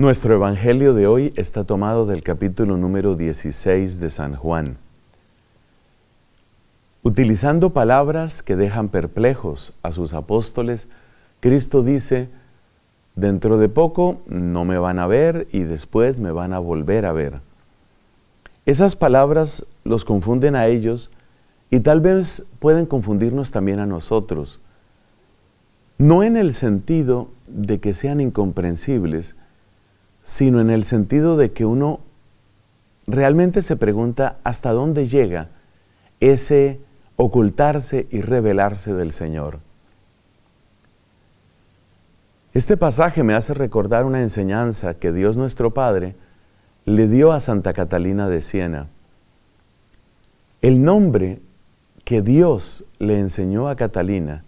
Nuestro Evangelio de hoy está tomado del capítulo número 16 de San Juan. Utilizando palabras que dejan perplejos a sus apóstoles, Cristo dice, dentro de poco no me van a ver y después me van a volver a ver. Esas palabras los confunden a ellos y tal vez pueden confundirnos también a nosotros. No en el sentido de que sean incomprensibles, sino en el sentido de que uno realmente se pregunta hasta dónde llega ese ocultarse y revelarse del Señor. Este pasaje me hace recordar una enseñanza que Dios nuestro Padre le dio a Santa Catalina de Siena. El nombre que Dios le enseñó a Catalina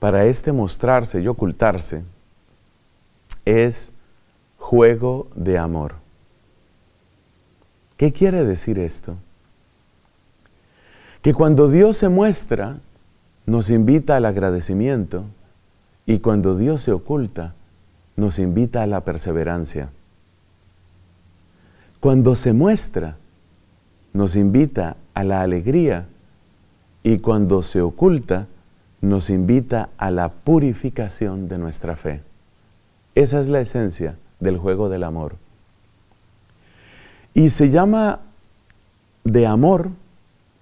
para este mostrarse y ocultarse es juego de amor. ¿Qué quiere decir esto? Que cuando Dios se muestra, nos invita al agradecimiento y cuando Dios se oculta, nos invita a la perseverancia. Cuando se muestra, nos invita a la alegría y cuando se oculta, nos invita a la purificación de nuestra fe. Esa es la esencia del juego del amor. Y se llama de amor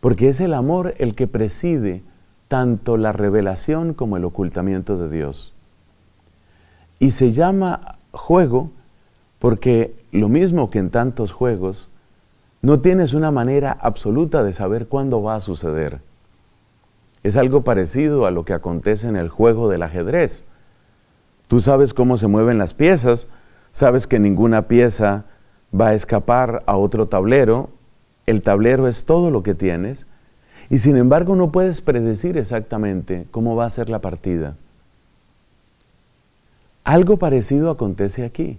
porque es el amor el que preside tanto la revelación como el ocultamiento de Dios. Y se llama juego porque lo mismo que en tantos juegos, no tienes una manera absoluta de saber cuándo va a suceder. Es algo parecido a lo que acontece en el juego del ajedrez. Tú sabes cómo se mueven las piezas, sabes que ninguna pieza va a escapar a otro tablero, el tablero es todo lo que tienes, y sin embargo no puedes predecir exactamente cómo va a ser la partida. Algo parecido acontece aquí.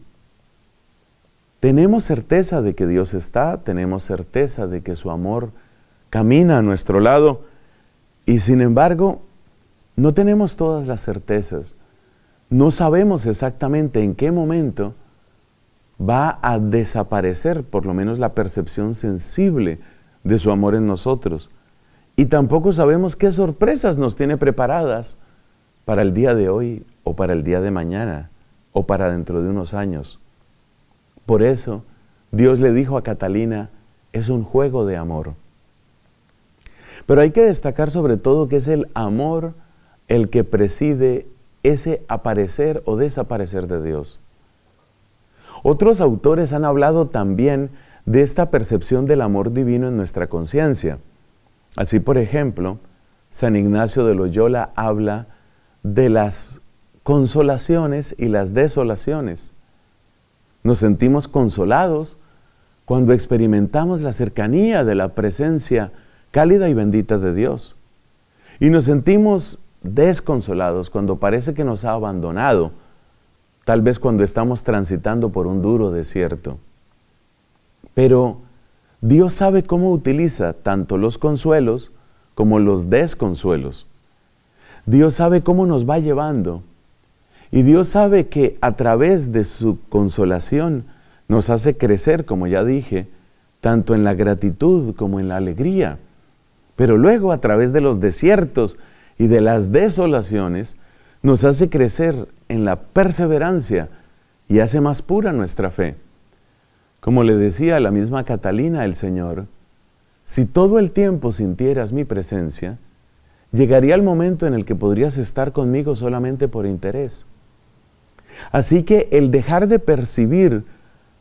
Tenemos certeza de que Dios está, tenemos certeza de que su amor camina a nuestro lado y sin embargo no tenemos todas las certezas. No sabemos exactamente en qué momento va a desaparecer, por lo menos la percepción sensible de su amor en nosotros. Y tampoco sabemos qué sorpresas nos tiene preparadas para el día de hoy o para el día de mañana o para dentro de unos años. Por eso Dios le dijo a Catalina, es un juego de amor. Pero hay que destacar sobre todo que es el amor el que preside ese aparecer o desaparecer de Dios. Otros autores han hablado también de esta percepción del amor divino en nuestra conciencia. Así, por ejemplo, San Ignacio de Loyola habla de las consolaciones y las desolaciones. Nos sentimos consolados cuando experimentamos la cercanía de la presencia cálida y bendita de Dios. Y nos sentimos desconsolados cuando parece que nos ha abandonado tal vez cuando estamos transitando por un duro desierto. Pero Dios sabe cómo utiliza tanto los consuelos como los desconsuelos. Dios sabe cómo nos va llevando. Y Dios sabe que a través de su consolación nos hace crecer, como ya dije, tanto en la gratitud como en la alegría. Pero luego a través de los desiertos y de las desolaciones nos hace crecer en la perseverancia y hace más pura nuestra fe. Como le decía la misma Catalina el Señor, si todo el tiempo sintieras mi presencia, llegaría el momento en el que podrías estar conmigo solamente por interés. Así que el dejar de percibir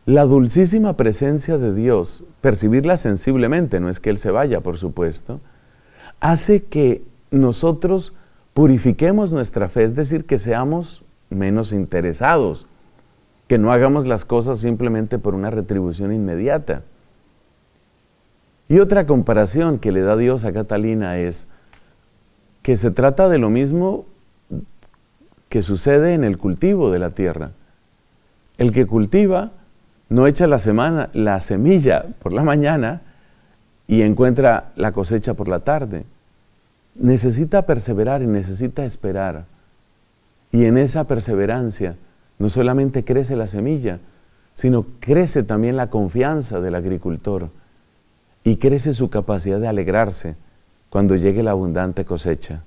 la dulcísima presencia de Dios, percibirla sensiblemente, no es que Él se vaya, por supuesto, hace que nosotros purifiquemos nuestra fe, es decir, que seamos menos interesados, que no hagamos las cosas simplemente por una retribución inmediata. Y otra comparación que le da Dios a Catalina es que se trata de lo mismo que sucede en el cultivo de la tierra. El que cultiva no echa la, semana, la semilla por la mañana y encuentra la cosecha por la tarde. Necesita perseverar y necesita esperar. Y en esa perseverancia no solamente crece la semilla, sino crece también la confianza del agricultor y crece su capacidad de alegrarse cuando llegue la abundante cosecha.